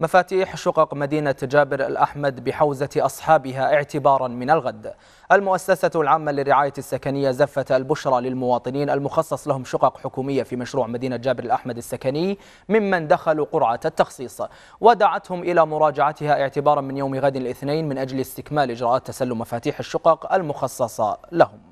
مفاتيح شقق مدينة جابر الأحمد بحوزة أصحابها اعتبارا من الغد المؤسسة العامة للرعاية السكنية زفت البشرى للمواطنين المخصص لهم شقق حكومية في مشروع مدينة جابر الأحمد السكني ممن دخلوا قرعة التخصيص ودعتهم إلى مراجعتها اعتبارا من يوم غد الاثنين من أجل استكمال إجراءات تسلم مفاتيح الشقق المخصصة لهم